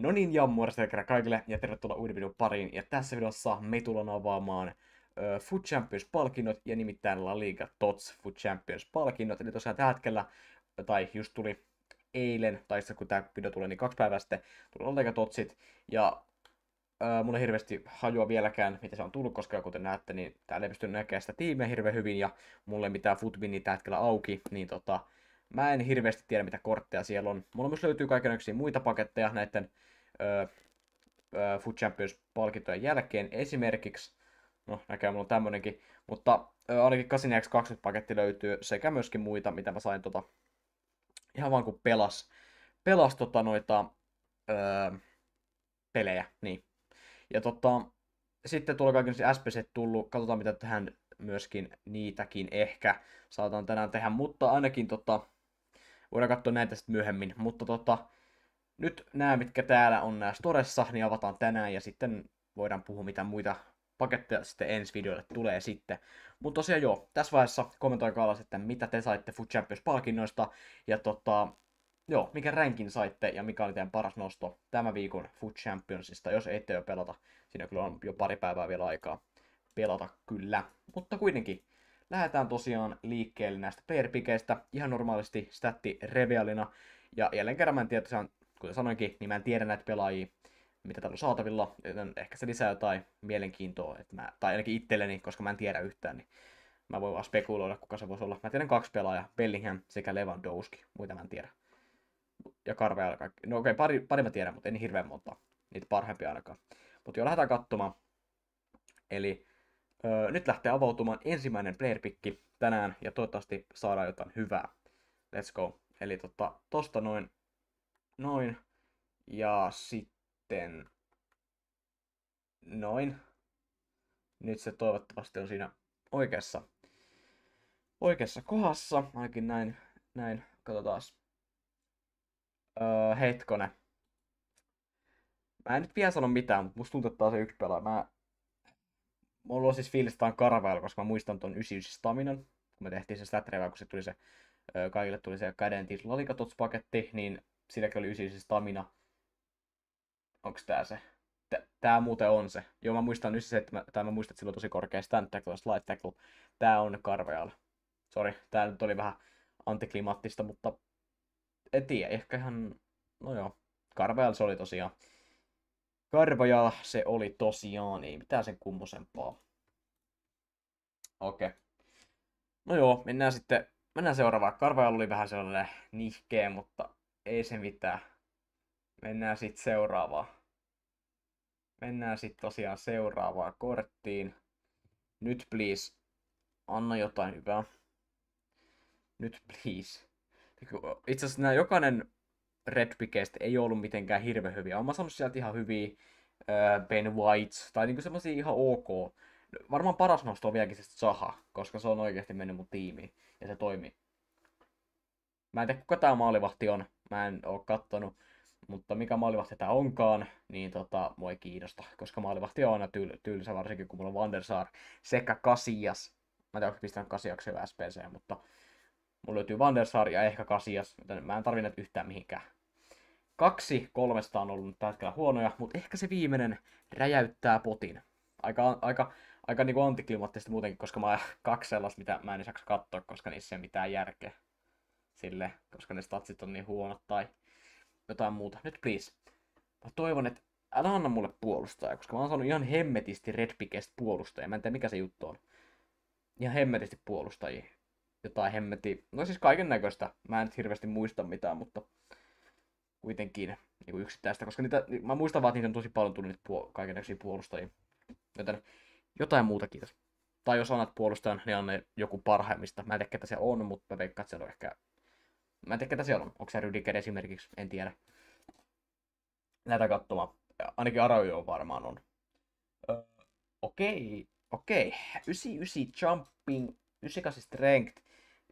No niin, ja morjesta kaikille, ja tervetuloa uuden videon pariin. Ja tässä videossa me tullaan avaamaan uh, Food Champions-palkinnot, ja nimittäin La Liga Tots Food Champions-palkinnot. Eli tosiaan tällä hetkellä, tai just tuli eilen, tai sitten kun tämä video tulee, niin kaksi päivää sitten tuli La Liga Totsit. Ja uh, mulla ei hirveästi hajua vieläkään, mitä se on tullut, koska kuten näette, niin täällä ei pysty näkemään sitä tiimeä hirveän hyvin, ja mulle ei mitään futbini tällä hetkellä auki, niin tota, Mä en hirveästi tiedä, mitä kortteja siellä on. Mulla myös löytyy kaiken muita paketteja näiden öö, öö, Food Champions-palkintojen jälkeen. Esimerkiksi, no näkee mulla on tämmönenkin, mutta öö, ainakin 8 paketti löytyy sekä myöskin muita, mitä mä sain tota, ihan vaan kun pelas, pelas tota noita öö, pelejä, niin. Ja tota, sitten tulee kaikenlaisia SPC tullut, katsotaan mitä tähän myöskin niitäkin ehkä saataan tänään tehdä, mutta ainakin tota, Voidaan katsoa näitä sitten myöhemmin, mutta tota, nyt nämä, mitkä täällä on nämä storessa, niin avataan tänään ja sitten voidaan puhua mitä muita paketteja sitten ensi videolle tulee sitten. Mutta tosiaan joo, tässä vaiheessa kommentoikaa alas, että mitä te saitte Food Champions-palkinnoista ja tota, joo, mikä ränkin saitte ja mikä oli teidän paras nosto tämän viikon Food Championsista, jos ette jo pelata. Siinä kyllä on jo pari päivää vielä aikaa pelata kyllä, mutta kuitenkin lähdetään tosiaan liikkeelle näistä player-pikeistä ihan normaalisti statti revialina. Ja jälleen kerran mä en tiedä, kuten sanoinkin, niin mä en tiedä näitä pelaajia, mitä täällä on saatavilla, joten ehkä se lisää jotain mielenkiintoa, että mä, tai ainakin itselleni, koska mä en tiedä yhtään, niin mä voin vaan spekuloida, kuka se voisi olla. Mä tiedän kaksi pelaajaa, Bellingham sekä Lewandowski, muita mä en tiedä. Ja Karvealla kaikki. No okei, okay, pari, pari mä tiedän, mutta en niin hirveän monta. Niitä parhaimpia ainakaan. Mutta jo lähdetään katsomaan. Eli Öö, nyt lähtee avautumaan ensimmäinen player pikki tänään ja toivottavasti saadaan jotain hyvää. Let's go. Eli tota, tosta noin. Noin. Ja sitten... Noin. Nyt se toivottavasti on siinä oikeassa, oikeassa kohdassa. Ainakin näin, näin. Katsotaan. Öö, hetkone. Mä en nyt vielä sano mitään, mutta musta tuntuu, että se yksi pelaaja. Mä mulla on siis fiilis, on koska mä muistan tuon 99 staminan, kun me tehtiin se statrevä, kun se tuli se, kaikille tuli se käden paketti, niin silläkin oli 99 stamina. Onks tää se? Tää muuten on se. Joo, mä muistan 97, tai mä muistan, että sillä on tosi korkea stand tackle, slide tackle. Tää on Carvalho. Sori, tää nyt oli vähän antiklimaattista, mutta en tiedä, ehkä ihan, no joo, Carvalho se oli tosiaan Karvoja se oli tosiaan, ei mitään sen kummosempaa. Okei. No joo, mennään sitten, mennään seuraavaan. Karvoja oli vähän sellainen nihkeä, mutta ei se mitään. Mennään sitten seuraavaan. Mennään sitten tosiaan seuraavaan korttiin. Nyt please, anna jotain hyvää. Nyt please. Itse asiassa nämä jokainen Red Pikeistä ei ollut mitenkään hirveän hyviä. Olen sanonut sieltä ihan hyviä Ben White, tai niinku semmoisia ihan ok. Varmaan paras nosto on vieläkin se Saha, koska se on oikeasti mennyt mun tiimiin, ja se toimii. Mä en tiedä, kuka tää maalivahti on, mä en oo kattonut, mutta mikä maalivahti tää onkaan, niin tota, mua ei kiinnosta, koska maalivahti on aina tyyl- tylsä, varsinkin kun mulla on Vandersaar sekä Kasias. Mä en tiedä, onko pistänyt Kasiaksi jo SPC, mutta mulla löytyy Vandersaar ja ehkä Kasias, joten mä en tarvinnut yhtään mihinkään kaksi kolmesta on ollut tällä hetkellä huonoja, mutta ehkä se viimeinen räjäyttää potin. Aika, aika, aika niin antiklimaattisesti muutenkin, koska mä kaksi sellaista, mitä mä en saa katsoa, koska niissä ei mitään järkeä sille, koska ne statsit on niin huonot tai jotain muuta. Nyt please. Mä toivon, että älä anna mulle puolustajaa, koska mä oon saanut ihan hemmetisti Redpikestä puolustajia. Mä en tiedä mikä se juttu on. Ihan hemmetisti puolustajia. Jotain hemmeti. No siis kaiken näköistä. Mä en nyt hirveästi muista mitään, mutta kuitenkin niin yksittäistä, koska niitä, niin mä muistan vaan, että niitä on tosi paljon tullut puol- kaikenlaisia puolustajia. Joten jotain muuta kiitos. Tai jos annat puolustajan, niin anna joku parhaimmista. Mä en tiedä, ketä se on, mutta mä veikkaan, että siellä on ehkä... Mä en tiedä, ketä siellä on. Onko se Rydiger esimerkiksi? En tiedä. Näitä katsomaan. Ainakin Araujo varmaan on. Okei, okei. 99 jumping, 98 strength,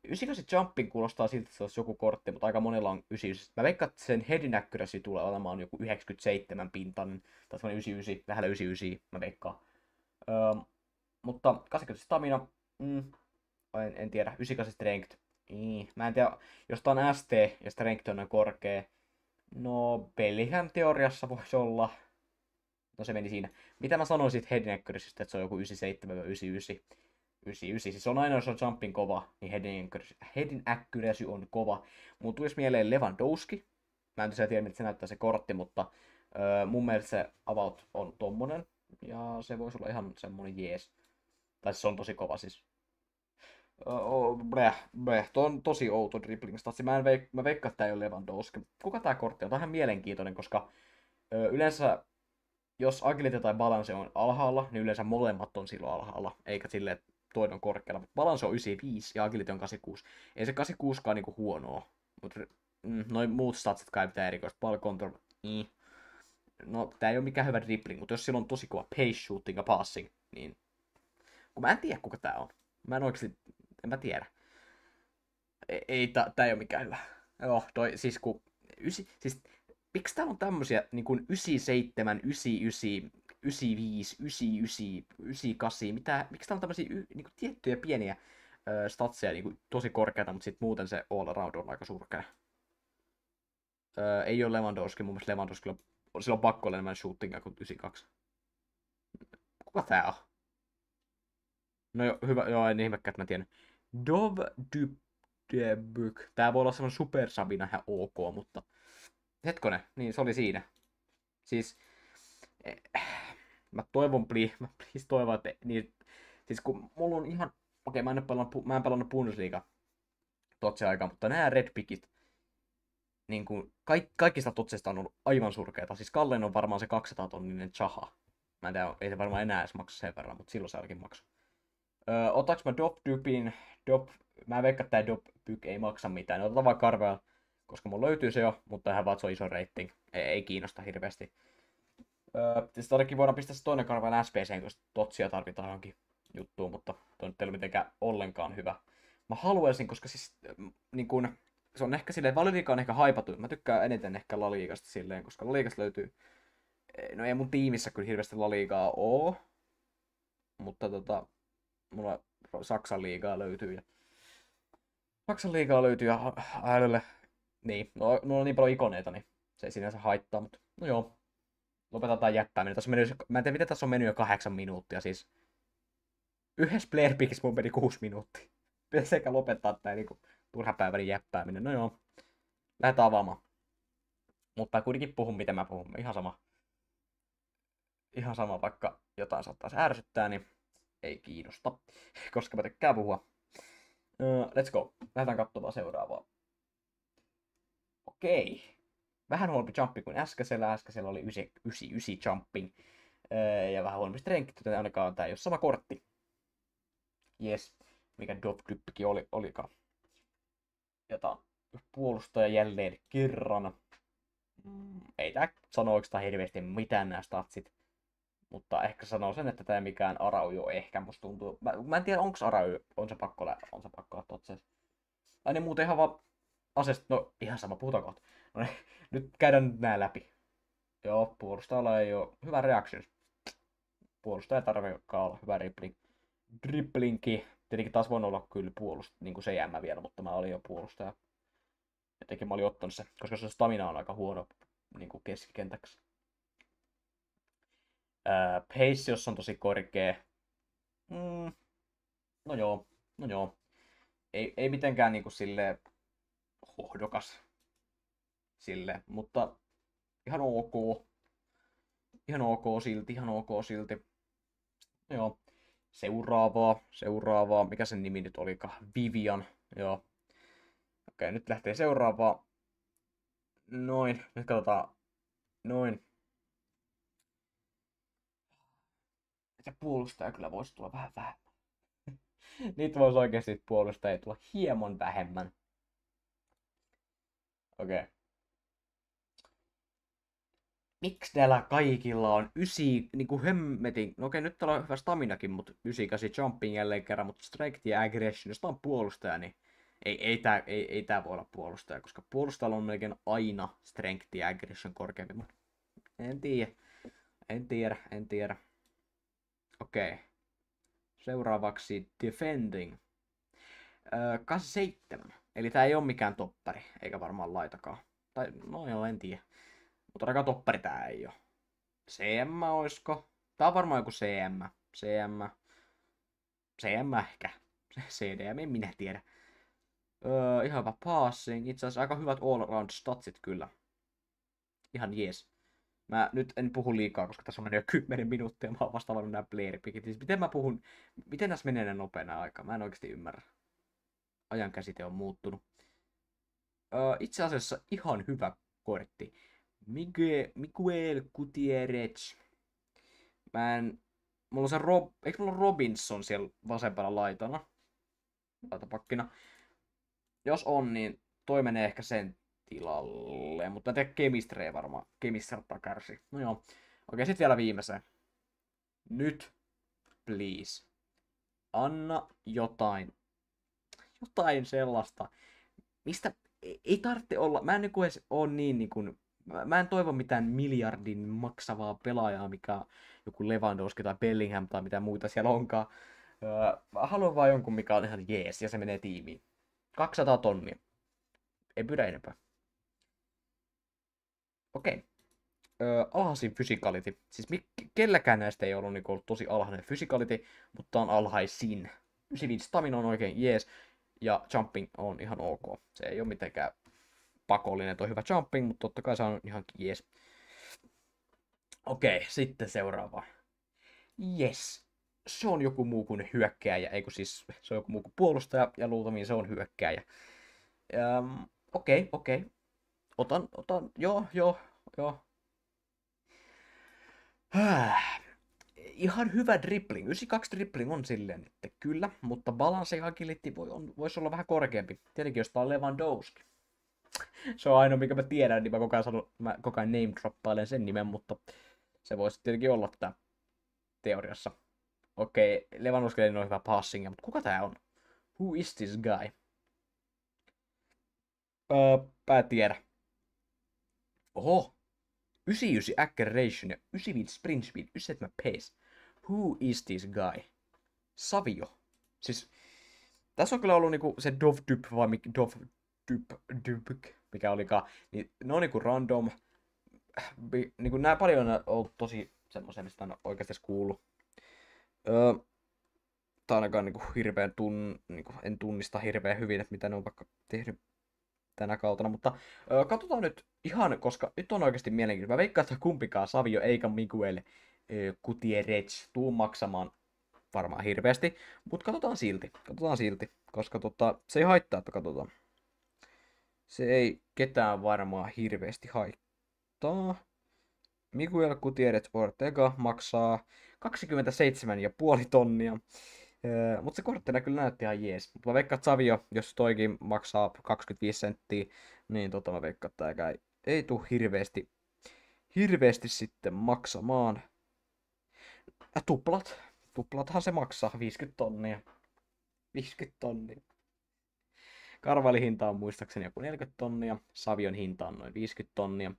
98 jumpin kuulostaa siltä, että se olisi joku kortti, mutta aika monella on 99. Mä veikkaan, että sen headinäkkyräsi tulee olemaan joku 97 pintan, tai semmoinen 99, lähellä 99, mä veikkaan. Öö, mutta 80 stamina, mm, en, en tiedä, 98 strength, niin, mä en tiedä, jos tää on ST ja strength on korkea, no pelihän teoriassa voisi olla, no se meni siinä. Mitä mä sanoisin headin että se on joku 97-99, vai 99, siis on aina jos on jumpin kova, niin heading, heading accuracy on kova. mutta tulisi mieleen Lewandowski. Mä en tosiaan tiedä, miltä se näyttää se kortti, mutta öö, mun mielestä se avaut on tommonen. Ja se voisi olla ihan semmonen jees. Tai se on tosi kova siis. Oh, bleh, bleh. Tuo on tosi outo dribbling statsi. Mä, veik- mä veikkaan, että tää ei ole Lewandowski. Kuka tää kortti on? Vähän mielenkiintoinen, koska ö, yleensä jos agility tai balance on alhaalla, niin yleensä molemmat on silloin alhaalla. Eikä sille, että toinen on korkealla, mutta balance on 95 ja agility on 86. Ei se 86 kaan niinku huonoa, Mut mm, noin muut statsit kai pitää erikoista. Ball control, mm. No, tää ei ole mikään hyvä dribbling, mutta jos sillä on tosi kova pace shooting ja passing, niin... Kun mä en tiedä, kuka tää on. Mä en oikeasti... En mä tiedä. E, ei, ei tää, tää ei ole mikään hyvä. Joo, toi siis kun... Ysi, siis, miksi täällä on tämmösiä niin kuin 97, 99, 95, 99, 98, mitä, miksi täällä on tämmöisiä y, niin kuin tiettyjä pieniä ö, statseja niin kuin tosi korkeita, mutta sitten muuten se all around on aika surkea. Öö, ei ole Lewandowski, mun mielestä Lewandowski on, sillä on pakko olla enemmän shootingia kuin 92. Kuka tää on? No jo, hyvä, joo, en ihmekä, että mä tiedän. Dov Dybyk. Tää voi olla semmonen supersabina ihan ok, mutta... Hetkone, niin se oli siinä. Siis... Eh mä toivon, please, mä please toivon, että niin, siis kun mulla on ihan, okei okay, mä en ole pelannut, mä en pelannut Bundesliga totse aikaa, mutta nämä Red Pickit, niin kuin, ka- kaikista totsista on ollut aivan surkeita. Siis kallein on varmaan se 200 tonninen chaha. Mä en tiedä, ei se varmaan enää edes maksa sen verran, mutta silloin se ainakin maksoi. Öö, otaks mä Dop Dupin? Dop, mä veikkaan, että tämä Dop Pyk ei maksa mitään. otetaan vaan karvea, koska mun löytyy se jo, mutta tähän vaan se on iso rating. Ei, ei kiinnosta hirveästi. Öö, siis tietysti ainakin voidaan pistää se toinen kanava SPC, jos totsia tarvitaan johonkin juttuun, mutta toi nyt ei ole mitenkään ollenkaan hyvä. Mä haluaisin, koska siis niin kun, se on ehkä silleen, Valiliika on ehkä haipatuin. Mä tykkään eniten ehkä Laliikasta silleen, koska Laliikasta löytyy, no ei mun tiimissä kyllä hirveästi Laliikaa oo, mutta tota, mulla Saksan liigaa löytyy ja Saksan liigaa löytyy ja älylle, niin, no, mulla on niin paljon ikoneita, niin se ei sinänsä haittaa, mutta no joo, lopetetaan jättäminen. Tässä meni, mä en tiedä, miten tässä on mennyt jo kahdeksan minuuttia, siis yhdessä Player Pickissä mun meni kuusi minuuttia. Pitäisi eikä lopettaa tää niinku turhapäiväinen jättäminen. No joo, lähdetään avaamaan. Mutta kuitenkin puhun, mitä mä puhun. Ihan sama. Ihan sama, vaikka jotain saattaisi ärsyttää, niin ei kiinnosta, koska mä tykkään puhua. Uh, let's go. Lähdetään katsomaan seuraavaa. Okei. Okay vähän huonompi jumpi kuin äskeisellä. Äskeisellä oli 99 jumping. Öö, ja vähän huonompi strength, joten ainakaan tämä ei ole sama kortti. Yes, mikä Dovdyppikin oli, olikaan. Jota puolustaja jälleen kerran. Mm, ei tämä sano oikeastaan hirveästi mitään nämä statsit. Mutta ehkä sanoo sen, että tämä mikään Araujo ehkä musta tuntuu. Mä, mä en tiedä, onko Araujo, on se pakko, lä- on se pakko ottaa se. Ai niin muuten ihan vaan asesta, no ihan sama, puhutaan kohta. No niin, nyt käydään nämä läpi. Joo, puolustajalla ei ole hyvä reaction. Puolustaja tarvikaan olla hyvä dribbling. Dribblinki. Tietenkin taas voin olla kyllä puolustaja, niin kuin CM vielä, mutta mä olin jo puolustaja. Jotenkin mä olin ottanut se, koska se stamina on aika huono niin kuin keskikentäksi. Ää, pace, jos on tosi korkea. Mm, no joo, no joo. Ei, ei mitenkään niin kuin sille hohdokas sille, mutta ihan ok. Ihan ok silti, ihan ok silti. Joo. Seuraavaa, seuraavaa, mikä sen nimi nyt olikaan? Vivian, joo. Okei, okay, nyt lähtee seuraavaa. Noin, nyt katsotaan. Noin. että puolustaja kyllä voisi tulla vähän vähemmän. Niitä voisi oikeasti puolustajia tulla hieman vähemmän. Okei. Okay. Miksi täällä kaikilla on ysi, niinku hemmetin, no okei nyt täällä on hyvä staminakin, mutta kasi jumping jälleen kerran, mutta strength ja aggression, jos tää on puolustaja, niin ei, ei, tää, ei, ei tää voi olla puolustaja, koska puolustajalla on melkein aina strength ja aggression korkeampi, mutta en tiedä, en tiedä, en tiedä. Okei. Okay. Seuraavaksi defending. Öö, 87. Eli tämä ei ole mikään toppari, eikä varmaan laitakaan. Tai no joo, en tiedä. Mutta aika toppari tämä ei ole. CM oisko? Tää on varmaan joku CM. CM. CM ehkä. CDM, en minä tiedä. Öö, ihan hyvä passing. Itse asiassa aika hyvät all-around statsit kyllä. Ihan jees. Mä nyt en puhu liikaa, koska tässä on mennyt jo 10 minuuttia ja mä oon vasta nämä player pickit. miten mä puhun, miten tässä menee näin nopeena aika? Mä en oikeasti ymmärrä ajan käsite on muuttunut. itse asiassa ihan hyvä kortti. Miguel, Miguel Gutierrez. Mä en... Mulla on se Rob... Eikö mulla Robinson siellä vasempana laitana? Laitapakkina. Jos on, niin toi menee ehkä sen tilalle. Mutta mä tiedän, Kemistree varmaan. Kemistrata kärsi. No joo. Okei, sitten vielä viimeisen. Nyt, please. Anna jotain jotain sellaista, mistä e-, ei tarvitse olla, mä en niinku niin kuin edes ole niin, niin kuin, mä en toivo mitään miljardin maksavaa pelaajaa, mikä joku Lewandowski tai Bellingham tai mitä muita siellä onkaan. Öö, mä haluan vaan jonkun, mikä on ihan jees, ja se menee tiimiin. 200 tonnia. Ei pyydä enempää. Okei. Okay. Öö, alhaisin fysikaliti. Siis mi- kelläkään näistä ei ollut, niin ollut tosi alhainen fysikaliti, mutta on alhaisin. 95 stamina on oikein jees. Ja jumping on ihan ok. Se ei ole mitenkään pakollinen tuo hyvä jumping, mutta totta kai se on ihan jees. Okei, sitten seuraava. Yes. Se on joku muu kuin hyökkääjä, eikö siis se on joku muu kuin puolustaja ja luultavasti se on hyökkääjä. um, okei, okei. Otan, otan, joo, joo, joo ihan hyvä dribbling. 92 dribbling on silleen, että kyllä, mutta balance ja agility voi, on, voisi olla vähän korkeampi. Tietenkin, jos tää on Lewandowski. Se on ainoa, mikä mä tiedän, niin mä koko ajan, sanon, mä koko ajan name droppailen sen nimen, mutta se voisi tietenkin olla tää teoriassa. Okei, okay, Lewandowski ei ole hyvä passingia, mutta kuka tää on? Who is this guy? Öö, mä en tiedä. Oho, 99 acceleration ja 95 sprint speed, 97 pace. Who is this guy? Savio. Siis tässä on kyllä ollut niinku se Dovdyp vai mikä Dovdyp, Dybyk, mikä olikaan. Niin ne on niinku random. Niinku nää paljon on ollut tosi semmoisia, mistä on oikeasti kuullut. Öö, tai ainakaan niinku hirveän tun, niinku, en tunnista hirveän hyvin, että mitä ne on vaikka tehnyt tänä kautena, mutta öö, katsotaan nyt ihan, koska nyt on oikeasti mielenkiintoista. Mä veikkaan, että kumpikaan Savio eikä Miguel Gutierrez tuu maksamaan varmaan hirveästi, mutta katsotaan silti, katsotaan silti, koska tota, se ei haittaa, että katsotaan. Se ei ketään varmaan hirveästi haittaa. Miguel Gutierrez Ortega maksaa 27,5 tonnia. Öö, mutta se korttina kyllä näytti ihan jees. Mutta mä veikkaan, Savio, jos toikin maksaa 25 senttiä, niin tota mä veikkaan, että ei, ei tule hirveästi, hirveästi sitten maksamaan. Ja tuplat. Tuplathan se maksaa 50 tonnia. 50 tonnia. Karvali hinta on muistaakseni joku 40 tonnia, Savion hinta on noin 50 tonnia.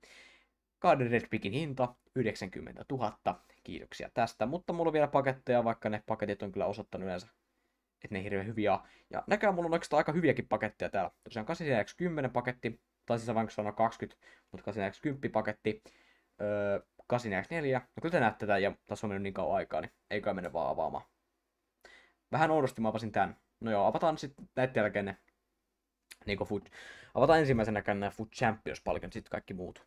Garden Red Pickin hinta 90 000. Kiitoksia tästä, mutta mulla on vielä paketteja, vaikka ne paketit on kyllä osoittanut yleensä, että ne hirveän hyviä Ja näkää mulla on oikeastaan aika hyviäkin paketteja täällä. Tosiaan 810 paketti, tai siis vain 20, mutta 810 paketti. Öö, 84. No kyllä te näette tämän ja tässä on mennyt niin kauan aikaa, niin ei kai mene vaan avaamaan. Vähän oudosti mä avasin tämän. No joo, avataan sitten näiden jälkeen ne niin food. Avataan ensimmäisenä nämä Food champions palkin, sitten kaikki muut.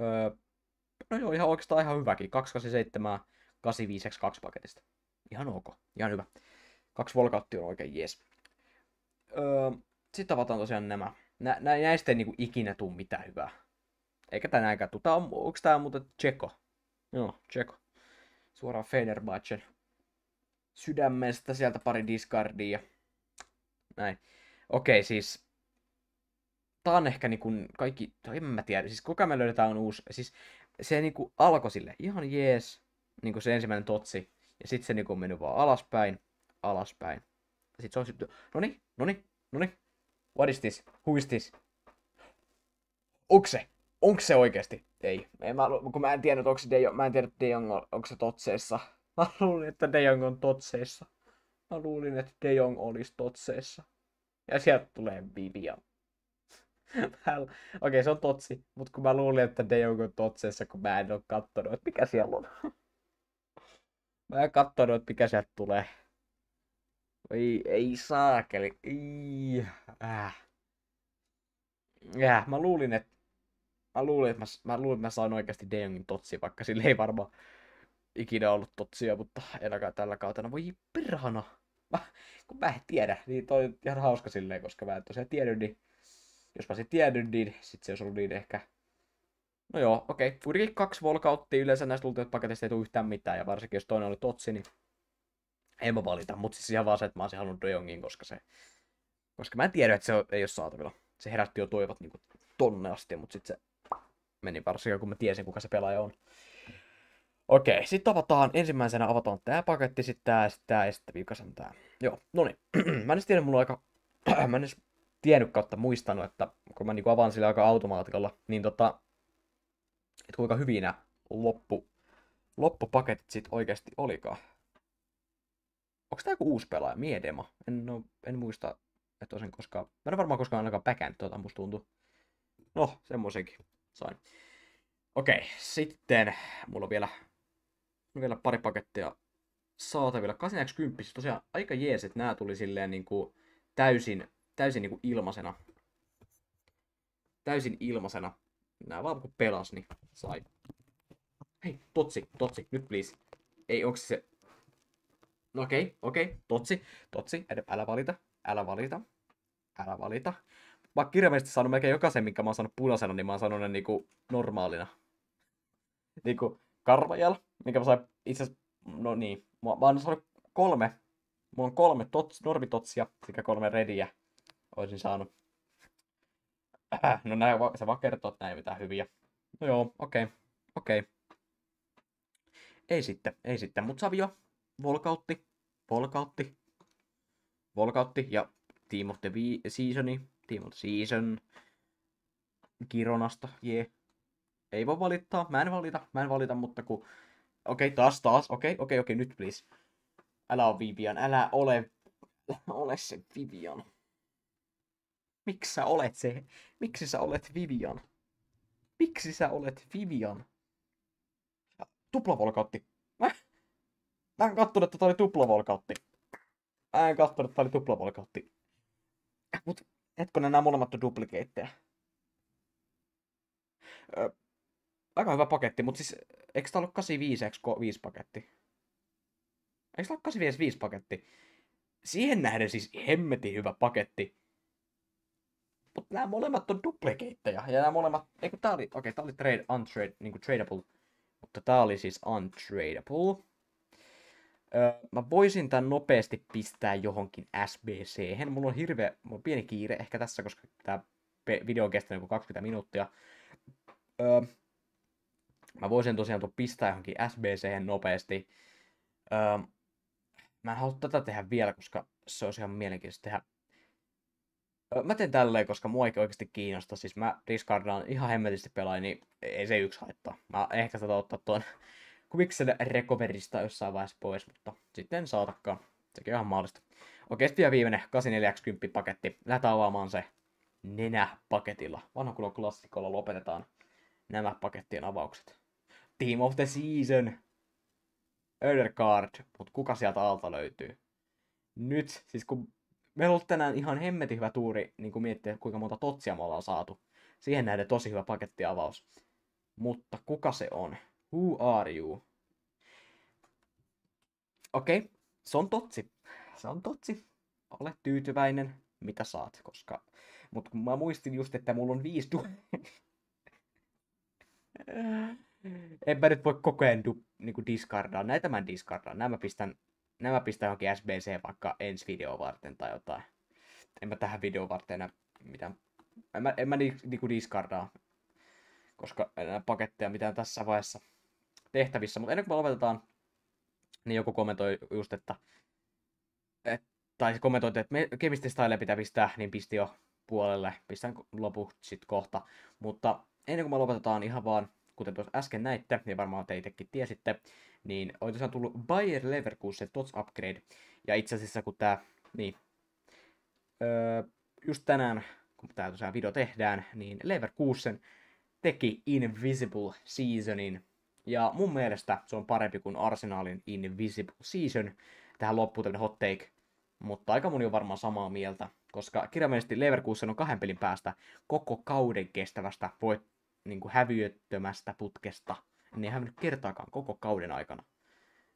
Öö, no joo, ihan oikeastaan ihan hyväkin. 287, 85 2 paketista. Ihan ok, ihan hyvä. Kaksi volkautti on oikein jees. Öö, sitten avataan tosiaan nämä. Nä, nä, näistä ei niinku ikinä tule mitään hyvää. Eikä tänäänkään. Tuta on, onks tää muuten Tseko? Joo, Tseko. Suoraan Fenerbahcen sydämestä sieltä pari discardia. Näin. Okei, siis tää on ehkä niinku kaikki, en mä tiedä, siis kuka me löydetään on uusi, siis se niinku alkoi sille ihan jees, niinku se ensimmäinen totsi, ja sitten se niinku on mennyt vaan alaspäin, alaspäin. Sitten se on sitten, no niin, noni, niin, noni, niin. noni, what is this, who is this? ukse, onko se oikeasti? Ei. ei mä, kun mä en tiennyt, onko se De Jong, mä en tiedä, De Jong, onko se totseessa. Mä luulin, että De Jong on totseessa. Mä luulin, että De Jong olisi totseessa. Ja sieltä tulee Vivian. Okei, okay, se on totsi, mutta kun mä luulin, että De Jong on totseessa, kun mä en ole kattonut, että mikä siellä on. mä en kattonut, että mikä sieltä tulee. Ei, ei saakeli. Ei. Äh. Äh. Mä luulin, että mä luulin, että mä, mä, luulin, että mä sain oikeasti De Jongin totsi, vaikka sille ei varmaan ikinä ollut totsia, mutta eläkää tällä kautena. Voi perhana! Mä, kun mä en tiedä, niin toi on ihan hauska silleen, koska mä en tosiaan tiennyt, niin jos mä olisin tiennyt, niin sit se olisi ollut niin ehkä... No joo, okei. Okay. Kuitenkin kaksi volkauttia yleensä näistä paketista ei tule yhtään mitään, ja varsinkin jos toinen oli totsi, niin en mä valita. Mutta siis ihan vaan se, että mä olisin halunnut De Jongin, koska se... Koska mä en tiedä, että se ei ole saatavilla. Se herätti jo toivot niin tonne asti, mutta sitten se meni varsinkin, kun mä tiesin, kuka se pelaaja on. Okei, sitten avataan, ensimmäisenä avataan tämä paketti, sitten tää, sitten tää ja sitten viikasen tää. Joo, no niin. mä en tiedä, mulla aika... mä en tiennyt kautta muistanut, että kun mä niinku avaan sillä aika automaatikolla, niin tota... Et kuinka nämä loppu, loppupaketit sit oikeasti olikaan. Onko tää joku uusi pelaaja? Miedema? En, no, en muista, että olisin koskaan... Mä en varmaan koskaan ainakaan päkännyt, tota musta tuntuu. No, semmoisenkin sain. Okei, sitten mulla on vielä, on vielä pari pakettia saatavilla. 810, tosiaan aika jees, että nämä tuli silleen niin kuin täysin, täysin niin kuin ilmaisena. Täysin ilmaisena. Nämä vaan kun niinku pelas, niin sai. Hei, totsi, totsi, nyt please. Ei, onks se... No okei, okay, okei, okay, totsi, totsi, älä valita, älä valita, älä valita mä oon kirjaimellisesti saanut melkein jokaisen, minkä mä oon saanut punaisena, niin mä oon saanut ne niinku normaalina. Niinku karvajal, minkä mä sain itse asiassa, no niin, mä, mä oon saanut kolme, mulla on kolme tots, normitotsia sekä kolme rediä olisin saanut. Äh, no näin, se vaan kertoo, että näin mitään hyviä. No joo, okei, okay, okei. Okay. Ei sitten, ei sitten. Mut Savio, volkautti, volkautti, volkautti ja Team of the Seasoni Team Season, Kironasta, jee. Yeah. Ei voi valittaa, mä en valita, mä en valita, mutta kun... Okei, okay, taas, taas, okei, okay, okei, okay, okei, okay, nyt please. Älä ole Vivian, älä ole... ole se Vivian. Miksi sä olet se? Miksi sä olet Vivian? Miksi sä olet Vivian? Tuplavolkautti. Mä, mä en kattonut, että tää oli tuplavolkautti. Mä en kattonut, että tää oli tuplavolkautti. Mut Hetkonen, nämä molemmat on duplikeitteja. Öö, aika hyvä paketti, mutta siis eikö tää ollut 85 X5 paketti? Eikö tää ollut 85 paketti? Siihen nähden siis hemmetin hyvä paketti. Mutta nämä molemmat on duplikeitteja. Ja nämä molemmat, eikö tää oli, okei, okay, tää oli trade, untrade, niinku tradable. Mutta tää oli siis untradeable mä voisin tämän nopeasti pistää johonkin SBC. Mulla on hirveä, mulla on pieni kiire ehkä tässä, koska tämä video on kestänyt 20 minuuttia. Öö, mä voisin tosiaan tuon pistää johonkin SBC nopeasti. Öö, mä en halua tätä tehdä vielä, koska se olisi ihan mielenkiintoista tehdä. Öö, mä teen tälleen, koska mua ei oikeasti kiinnosta. Siis mä discardaan ihan hemmetisti pelaajia, niin ei se yksi haittaa. Mä ehkä sitä ottaa tuon Quicksel Recoverista jossain vaiheessa pois, mutta sitten saatakaan. Sekin on ihan mahdollista. Oikeasti ja viimeinen 8410 paketti. Lähdetään avaamaan se nenäpaketilla. Vanhakunnan klassikolla lopetetaan nämä pakettien avaukset. Team of the Season. Card. Mutta kuka sieltä alta löytyy? Nyt, siis kun meillä on tänään ihan hemmetin hyvä tuuri, niin kun miettii, kuinka monta totsia me ollaan saatu. Siihen nähden tosi hyvä pakettiavaus. Mutta kuka se on? Who are you? Okei, okay. se on totsi. Se on totsi. Ole tyytyväinen, mitä saat, koska... Mut kun mä muistin just, että mulla on viisi du... en mä nyt voi koko ajan du... niinku discardaa. Näitä mä en discardaa. Nämä pistän, nämä pistän johonkin SBC vaikka ensi video varten tai jotain. En mä tähän video varten enää mitään... En mä, en mä ni, niinku discardaa koska enää paketteja mitään tässä vaiheessa tehtävissä. Mutta ennen kuin me lopetetaan, niin joku kommentoi just, että, et, tai siis kommentoi, että me kemististaileja pitää pistää, niin pisti jo puolelle. Pistän loput sit kohta. Mutta ennen kuin me lopetetaan ihan vaan, kuten tuossa äsken näitte, ja niin varmaan te itsekin tiesitte, niin on tosiaan tullut Bayer Leverkusen Tots Upgrade. Ja itse asiassa kun tää, niin, öö, just tänään, kun tää tosiaan video tehdään, niin Leverkusen teki Invisible Seasonin ja mun mielestä se on parempi kuin Arsenalin Invisible Season. Tähän loppuu tämmöinen hot take. Mutta aika moni on varmaan samaa mieltä, koska kirjaimellisesti Leverkusen on kahden pelin päästä koko kauden kestävästä voit, niin kuin häviöttömästä putkesta. Ne ei hävinnyt kertaakaan koko kauden aikana.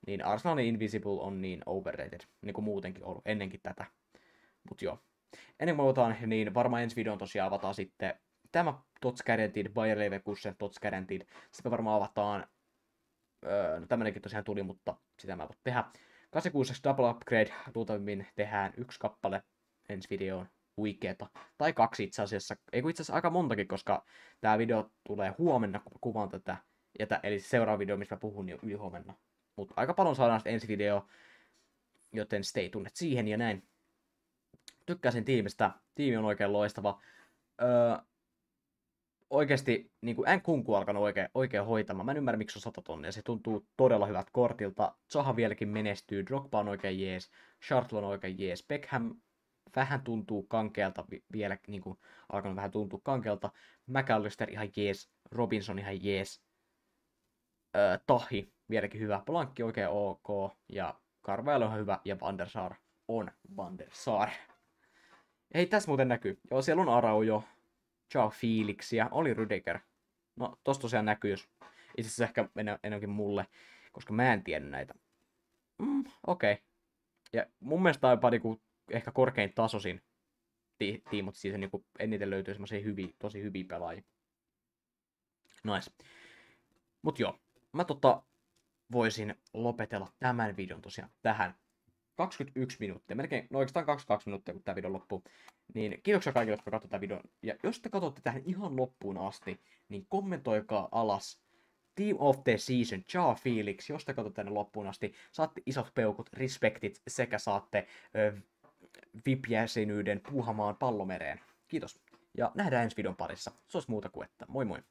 Niin Arsenalin Invisible on niin overrated, niin kuin muutenkin ollut ennenkin tätä. Mut joo. Ennen kuin otan, niin varmaan ensi videon tosiaan avataan sitten tämä Tots Guaranteed, Bayer Leverkusen Tots Guaranteed. Sitten varmaan avataan Öö, no tämmönenkin tosiaan tuli, mutta sitä mä voin tehdä. 86 Double Upgrade luultavimmin tehdään yksi kappale ensi videoon huikeeta. Tai kaksi itse asiassa. Ei kun itse asiassa aika montakin, koska tämä video tulee huomenna, kun kuvaan tätä. Ja tää, eli seuraava video, missä mä puhun, niin yli huomenna. Mutta aika paljon saadaan sitten ensi video, joten stay tunnet siihen ja näin. Tykkäsin tiimistä. Tiimi on oikein loistava. Öö, oikeasti niin kuin Nkunku kunku alkanut oikein, oikein hoitamaan. Mä en ymmärrä, miksi on 100 tonnia. Se tuntuu todella hyvät kortilta. Zaha vieläkin menestyy. Drogba on oikein jees. Charlton on oikein jees. Beckham vähän tuntuu kankealta vielä, niin kuin alkanut vähän tuntua kankealta. McAllister ihan jees. Robinson ihan jees. Öö, tahi vieläkin hyvä. Polankki oikein ok. Ja Carvajal on hyvä. Ja Van der Sar on Van der Sar. Ei tässä muuten näkyy. Joo, siellä on Araujo, Jao Felixia, oli Rydiger. No, tosta tosiaan näkyy, jos itse asiassa ehkä en, enemmänkin mulle, koska mä en tiedä näitä. Mm, okei. Okay. Ja mun mielestä tämä on jopa niinku, ehkä korkein tasoisin ti- siis mutta siitä niinku eniten löytyy semmoisia hyviä, tosi hyviä pelaajia. Nice. Mut joo, mä tota voisin lopetella tämän videon tosiaan tähän. 21 minuuttia, melkein, no oikeastaan 22 minuuttia, kun tämä video loppuu. Niin kiitoksia kaikille, jotka katsoivat tämän videon. Ja jos te katsotte tähän ihan loppuun asti, niin kommentoikaa alas Team of the Season, Cha Felix, jos te katsotte tänne loppuun asti, saatte isot peukut, respektit sekä saatte ö, VIP-jäsenyyden puuhamaan pallomereen. Kiitos. Ja nähdään ensi videon parissa. Se olisi muuta kuin että moi moi.